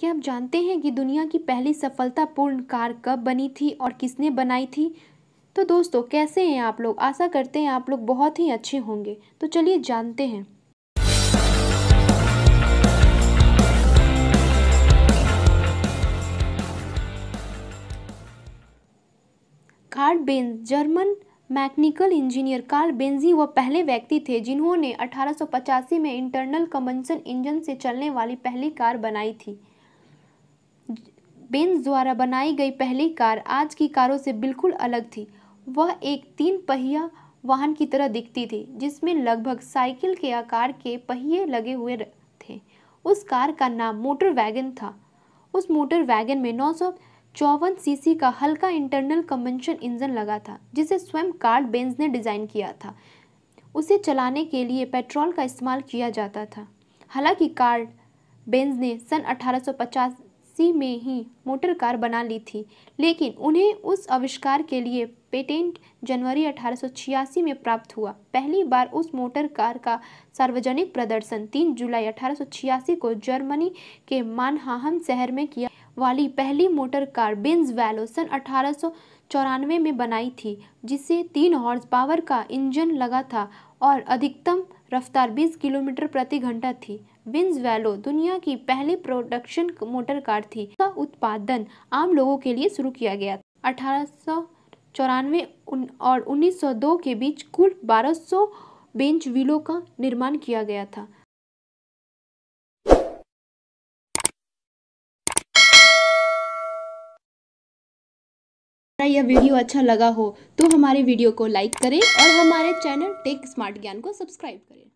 क्या आप जानते हैं कि दुनिया की पहली सफलतापूर्ण कार कब बनी थी और किसने बनाई थी तो दोस्तों कैसे हैं आप लोग आशा करते हैं आप लोग बहुत ही अच्छे होंगे तो चलिए जानते हैं Karl Benz German mechanical engineer Karl Benz वह पहले व्यक्ति थे जिन्होंने अठारह में इंटरनल कम्बसन इंजन से चलने वाली पहली कार बनाई थी बेंज द्वारा बनाई गई पहली कार आज की कारों से बिल्कुल अलग थी वह एक तीन पहिया वाहन की तरह दिखती थी जिसमें लगभग साइकिल के आकार के पहिए लगे हुए थे उस कार का नाम मोटर वैगन था उस मोटर वैगन में नौ सौ चौवन सीसी का हल्का इंटरनल कम्बेंशन इंजन लगा था जिसे स्वयं कार्ड बेंज ने डिज़ाइन किया था उसे चलाने के लिए पेट्रोल का इस्तेमाल किया जाता था हालांकि कार्ड बेंज ने सन 1980 में ही मोटर कार बना ली थी लेकिन उन्हें उस आविष्कार के लिए पेटेंट जनवरी 1886 में प्राप्त हुआ पहली बार उस मोटर कार का सार्वजनिक प्रदर्शन 3 जुलाई 1886 को जर्मनी के मानहाहम शहर में किया वाली पहली मोटर कार बिन्स वैलो सन अठारह में बनाई थी जिसे तीन हॉर्स पावर का इंजन लगा था और अधिकतम रफ्तार 20 किलोमीटर प्रति घंटा थी विंस वैलो दुनिया की पहली प्रोडक्शन मोटर कार थी का उत्पादन आम लोगों के लिए शुरू किया गया अठारह चौरानवे और 1902 के बीच कुल 1200 बेंच व्हीलों का निर्माण किया गया था यह वीडियो अच्छा लगा हो तो हमारे वीडियो को लाइक करें और हमारे चैनल टेक स्मार्ट ज्ञान को सब्सक्राइब करें